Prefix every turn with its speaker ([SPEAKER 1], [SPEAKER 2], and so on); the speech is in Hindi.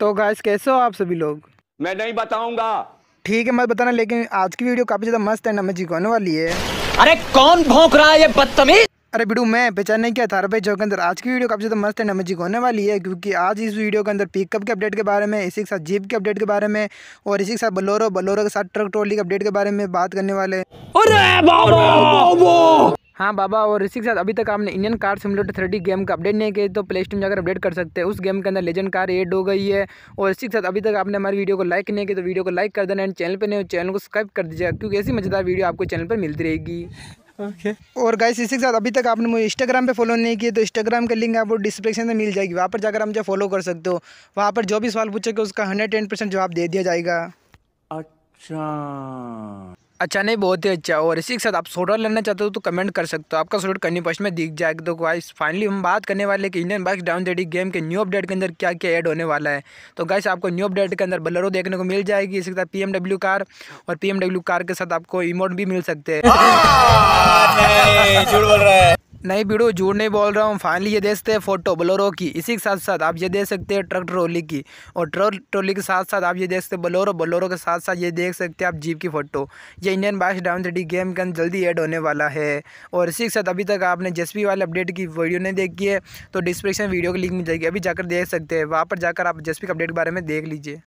[SPEAKER 1] तो गाइस कैसे हो आप सभी लोग मैं नहीं बताऊंगा ठीक है मत बताना लेकिन आज की वीडियो काफी ज्यादा मस्त है एंड अमेजिंग होने वाली है अरे कौन भोंक रहा है ये बदतमीज अरे बिडू मैं पहचान नहीं किया था रुपये जो के अंदर आज की वीडियो काफ़ी ज़्यादा मस्त एंड अमेजिंग होने वाली है क्योंकि आज इस वीडियो के अंदर पिकअप के अपडेट के बारे में इसी के साथ जीप के अपडेट के बारे में और इसी के साथ बलोरो बलोरो के साथ ट्रक ट्रॉली के अपडेट के बारे में बात करने वाले अरे बाबा हाँ बाबा और इसी के साथ अभी तक आपने Indian car simulator thirty game का अपडेट नहीं किया तो प्ले स्टोर जाकर अपडेट कर सकते हैं उस गेम के अंदर लेजेंड कार एड हो गई है और इसी के साथ अभी तक आपने हमारी वीडियो को लाइक नहीं किया तो वीडियो को लाइक कर देना एंड चैनल पर नहीं चैनल को सब्सक्राइब कर दीजिएगा क्योंकि ऐसी मज़ेदार वीडियो आपको चैनल पर मिलती रहेगी ओके okay. और गाइस इसी के साथ अभी तक आपने मुझे इंस्टाग्राम पे फॉलो नहीं किया तो इंस्टाग्राम का लिंक आपको डिस्क्रिप्शन में मिल जाएगी वहाँ पर जाकर हम जो फॉलो कर सकते हो वहाँ पर जो भी सवाल पूछेगा उसका हंड्रेड टेन परसेंट जवाब दे दिया जाएगा अच्छा अच्छा नहीं बहुत ही अच्छा और इसी के साथ आप सोडर लेना चाहते हो तो कमेंट कर सकते हो आपका सोडर कन्नी फर्स्ट में दिख जाएगा तो गाइस फाइनली हम बात करने वाले कि इंडियन बाइक्स डाउन डेडी गेम के न्यू अपडेट के अंदर क्या क्या ऐड होने वाला है तो गाइस आपको न्यू अपडेट के अंदर बलरो देखने को मिल जाएगी इसके साथ पी कार और पी कार के साथ आपको इमोट भी मिल सकते हैं नई वीडियो नहीं बोल रहा हूँ फाइनली ये देखते हैं फोटो बलोरो की इसी के साथ साथ आप ये देख सकते हैं ट्रक ट्रोली की और ट्रक ट्रोली के साथ साथ आप ये देख सकते हैं बलोरो बलोरो के साथ साथ ये देख सकते हैं आप जीप की फ़ोटो ये इंडियन बाइस डाउन थ्री गेम के अंदर जल्दी ऐड होने वाला है और इसी के साथ अभी तक आपने जेसपी वाले अपडेट की वीडियो नहीं देखी है तो डिस्क्रिप्शन वीडियो की लिंक मिल जाएगी अभी जाकर देख सकते हैं वहाँ पर जाकर आप जेसपी के अपडेट के बारे में देख लीजिए